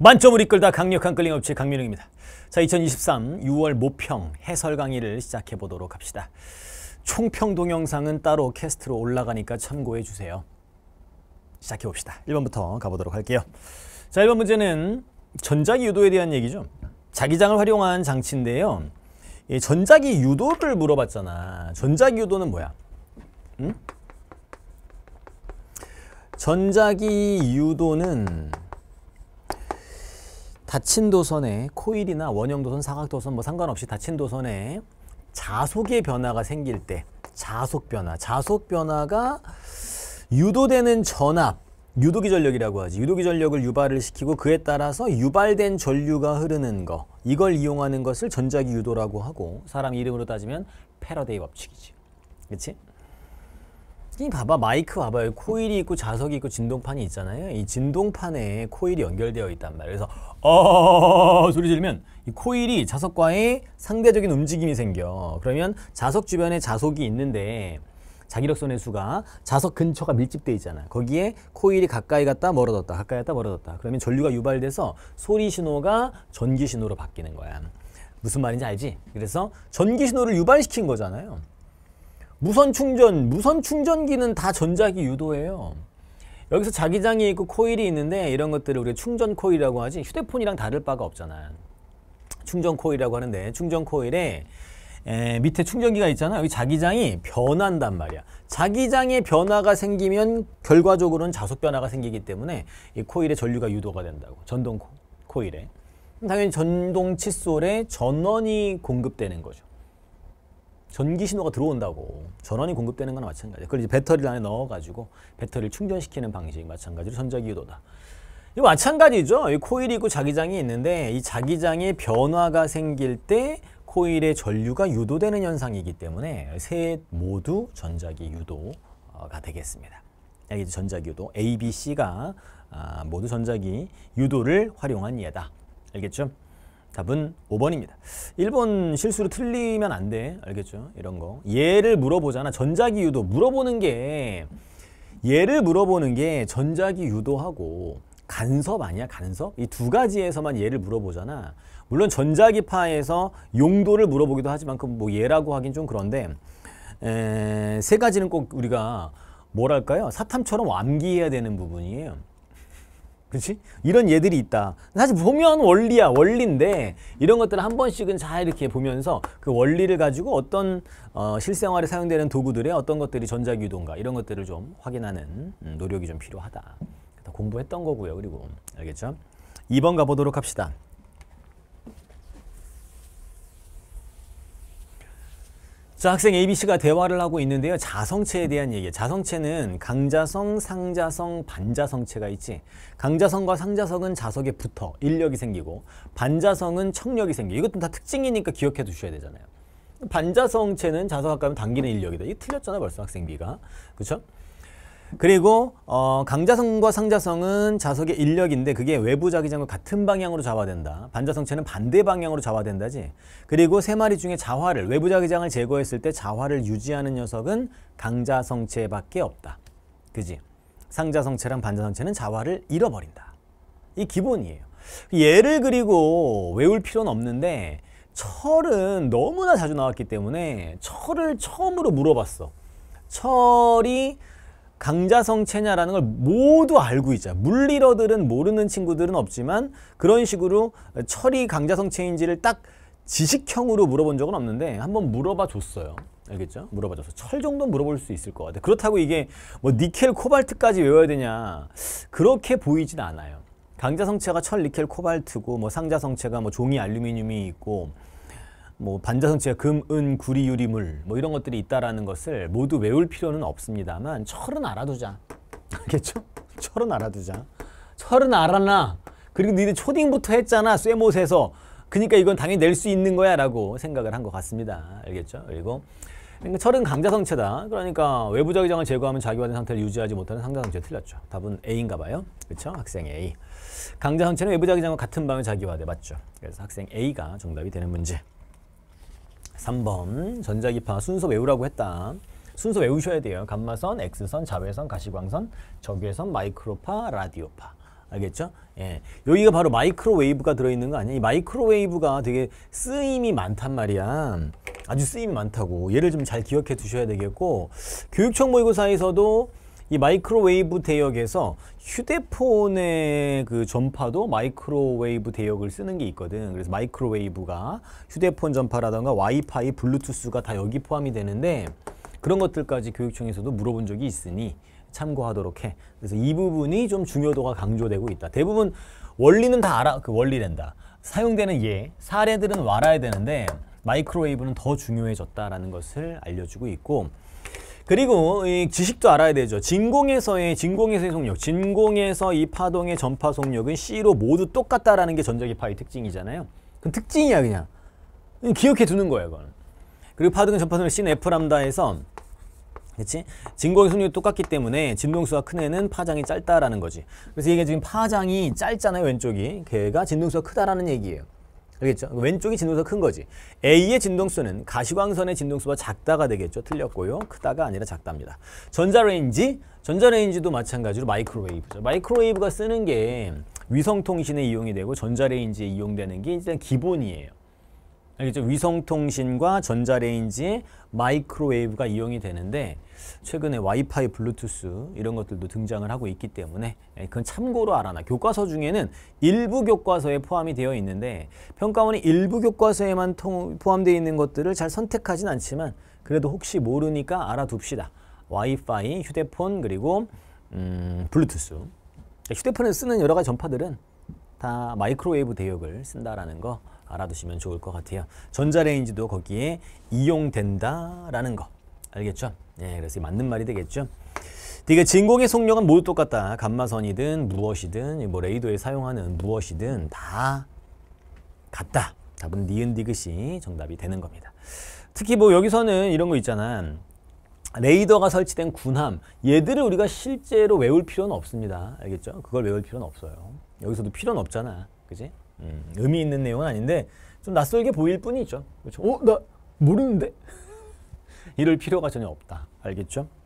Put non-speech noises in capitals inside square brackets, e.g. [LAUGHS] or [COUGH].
만점을 이끌다 강력한 끌링 업체 강민웅입니다. 자, 2023 6월 모평 해설 강의를 시작해 보도록 합시다. 총평 동영상은 따로 캐스트로 올라가니까 참고해 주세요. 시작해 봅시다. 1번부터 가보도록 할게요. 자, 1번 문제는 전자기 유도에 대한 얘기죠. 자기장을 활용한 장치인데요. 예, 전자기 유도를 물어봤잖아. 전자기 유도는 뭐야? 응? 음? 전자기 유도는 닫힌 도선에 코일이나 원형 도선, 사각 도선 뭐 상관없이 닫힌 도선에 자속의 변화가 생길 때 자속 변화, 자속 변화가 유도되는 전압, 유도기 전력이라고 하지. 유도기 전력을 유발을 시키고 그에 따라서 유발된 전류가 흐르는 거. 이걸 이용하는 것을 전자기 유도라고 하고 사람 이름으로 따지면 패러데이 법칙이지. 그렇지? 이 봐봐 마이크 봐봐 요 코일이 있고 자석이 있고 진동판이 있잖아요 이 진동판에 코일이 연결되어 있단 말이에요 그래서 어 소리 지르면 이 코일이 자석과의 상대적인 움직임이 생겨 그러면 자석 주변에 자석이 있는데 자기력선의 수가 자석 근처가 밀집돼 있잖아 거기에 코일이 가까이 갔다 멀어졌다 가까이 갔다 멀어졌다 그러면 전류가 유발돼서 소리 신호가 전기 신호로 바뀌는 거야 무슨 말인지 알지? 그래서 전기 신호를 유발시킨 거잖아요 무선 충전, 무선 충전기는 다 전자기 유도예요. 여기서 자기장이 있고 코일이 있는데 이런 것들을 우리가 충전 코일이라고 하지 휴대폰이랑 다를 바가 없잖아요. 충전 코일이라고 하는데 충전 코일에 에, 밑에 충전기가 있잖아. 여기 자기장이 변한단 말이야. 자기장의 변화가 생기면 결과적으로는 자속 변화가 생기기 때문에 이 코일의 전류가 유도가 된다고. 전동 코, 코일에. 당연히 전동 칫솔에 전원이 공급되는 거죠. 전기 신호가 들어온다고 전원이 공급되는 건 마찬가지예요. 그걸 이제 배터리 안에 넣어가지고 배터리를 충전시키는 방식 마찬가지로 전자기도다. 이 마찬가지죠. 이 코일이 있고 자기장이 있는데 이 자기장에 변화가 생길 때 코일의 전류가 유도되는 현상이기 때문에 셋 모두 전자기 유도가 되겠습니다. 여기 전자기 유도 A, B, C가 아, 모두 전자기 유도를 활용한 예다. 알겠죠? 답은 5번입니다. 1번 실수로 틀리면 안 돼. 알겠죠? 이런 거. 얘를 물어보잖아. 전자기 유도. 물어보는 게 얘를 물어보는 게 전자기 유도하고 간섭 아니야? 간섭? 이 두 가지에서만 얘를 물어보잖아. 물론 전자기파에서 용도를 물어보기도 하지만 그뭐 얘라고 하긴 좀 그런데 에, 세 가지는 꼭 우리가 뭐랄까요? 사탐처럼 암기해야 되는 부분이에요. 그렇지? 이런 예들이 있다. 사실 보면 원리야, 원리인데 이런 것들을 한 번씩은 잘 이렇게 보면서 그 원리를 가지고 어떤 어, 실생활에 사용되는 도구들의 어떤 것들이 전자기 동가 이런 것들을 좀 확인하는 음, 노력이 좀 필요하다. 공부했던 거고요. 그리고 알겠죠? 2번 가보도록 합시다. 자, 학생 ABC가 대화를 하고 있는데요. 자성체에 대한 얘기 자성체는 강자성, 상자성, 반자성체가 있지. 강자성과 상자성은 자석에 붙어 인력이 생기고 반자성은 청력이 생겨. 이것도 다 특징이니까 기억해 두셔야 되잖아요. 반자성체는 자석 아까면 당기는 인력이다. 이거 틀렸잖아 벌써 학생 B가. 그렇죠? 그리고 어, 강자성과 상자성은 자석의 인력인데 그게 외부 자기장과 같은 방향으로 잡아야 된다 반자성체는 반대 방향으로 잡아야 된다지 그리고 세 마리 중에 자화를 외부 자기장을 제거했을 때 자화를 유지하는 녀석은 강자성체밖에 없다. 그지? 상자성체랑 반자성체는 자화를 잃어버린다. 이 기본이에요. 예를 그리고 외울 필요는 없는데 철은 너무나 자주 나왔기 때문에 철을 처음으로 물어봤어. 철이 강자성체냐라는 걸 모두 알고 있자. 물리러들은 모르는 친구들은 없지만 그런 식으로 철이 강자성체인지를 딱 지식형으로 물어본 적은 없는데 한번 물어봐 줬어요. 알겠죠? 물어봐 줘서 철 정도 물어볼 수 있을 것 같아. 그렇다고 이게 뭐 니켈 코발트까지 외워야 되냐 그렇게 보이진 않아요. 강자성체가 철, 니켈, 코발트고 뭐 상자성체가 뭐 종이, 알루미늄이 있고 뭐 반자성체가 금, 은, 구리, 유리, 물, 뭐 이런 것들이 있다라는 것을 모두 외울 필요는 없습니다만 철은 알아두자. [LAUGHS] 알겠죠? 철은 알아두자. 철은 알아나 그리고 니들 초딩부터 했잖아. 쇠못에서. 그러니까 이건 당연히 낼 수 있는 거야 라고 생각을 한 것 같습니다. 알겠죠? 그리고 그러니까 철은 강자성체다. 그러니까 외부자기장을 제거하면 자기화된 상태를 유지하지 못하는 상자성체 틀렸죠. 답은 A인가 봐요. 그렇죠? 학생 A. 강자성체는 외부자기장과 같은 방에 자기화돼. 맞죠? 그래서 학생 A가 정답이 되는 문제. 3번 전자기파 순서 외우라고 했다. 순서 외우셔야 돼요. 감마선, X선, 자외선, 가시광선, 적외선, 마이크로파, 라디오파. 알겠죠? 예. 여기가 바로 마이크로웨이브가 들어있는 거 아니야? 이 마이크로웨이브가 되게 쓰임이 많단 말이야. 아주 쓰임이 많다고. 얘를 좀 잘 기억해 두셔야 되겠고 교육청 모의고사에서도 이 마이크로웨이브 대역에서 휴대폰의 그 전파도 마이크로웨이브 대역을 쓰는 게 있거든. 그래서 마이크로웨이브가 휴대폰 전파라던가 와이파이, 블루투스가 다 여기 포함이 되는데 그런 것들까지 교육청에서도 물어본 적이 있으니 참고하도록 해. 그래서 이 부분이 좀 중요도가 강조되고 있다. 대부분 원리는 다 알아. 그원리된다 사용되는 예, 사례들은 알아야 되는데 마이크로웨이브는 더 중요해졌다라는 것을 알려주고 있고 그리고 이 지식도 알아야 되죠. 진공에서의 진공에서의 속력, 진공에서 이 파동의 전파 속력은 C로 모두 똑같다라는 게 전자기 파의 특징이잖아요. 그 특징이야 그냥. 그냥. 기억해 두는 거예요, 건 그리고 파동의 전파 속력 C는 F 람다에서 그치? 진공의 속력이 똑같기 때문에 진동수가 큰 애는 파장이 짧다라는 거지. 그래서 이게 지금 파장이 짧잖아요, 왼쪽이. 걔가 진동수가 크다라는 얘기예요. 알겠죠? 왼쪽이 진동수가 큰 거지. A의 진동수는 가시광선의 진동수와 작다가 되겠죠. 틀렸고요. 크다가 아니라 작답니다. 전자레인지, 전자레인지도 마찬가지로 마이크로웨이브죠. 마이크로웨이브가 쓰는 게 위성통신에 이용이 되고 전자레인지에 이용되는 게 일단 기본이에요. 알겠죠? 위성통신과 전자레인지, 마이크로웨이브가 이용이 되는데 최근에 와이파이, 블루투스 이런 것들도 등장을 하고 있기 때문에 예, 그건 참고로 알아놔. 교과서 중에는 일부 교과서에 포함이 되어 있는데 평가원이 일부 교과서에만 포함되어 있는 것들을 잘 선택하진 않지만 그래도 혹시 모르니까 알아둡시다. 와이파이, 휴대폰, 그리고 음, 블루투스. 휴대폰을 쓰는 여러 가지 전파들은 다 마이크로웨이브 대역을 쓴다라는 거 알아두시면 좋을 것 같아요. 전자레인지도 거기에 이용된다라는 거 알겠죠? 예, 그래서 맞는 말이 되겠죠. 그러니까 진공의 속력은 모두 똑같다. 감마선이든 무엇이든 뭐 레이더에 사용하는 무엇이든 다 같다. 답은 니은 디귿이 그 정답이 되는 겁니다. 특히 뭐 여기서는 이런 거 있잖아. 레이더가 설치된 군함 얘들을 우리가 실제로 외울 필요는 없습니다. 알겠죠? 그걸 외울 필요는 없어요. 여기서도 필요는 없잖아. 그지? 음, 의미 있는 내용은 아닌데 좀 낯설게 보일 뿐이죠. 그렇죠? 어, 나 모르는데. [LAUGHS] 이럴 필요가 전혀 없다. 알겠죠?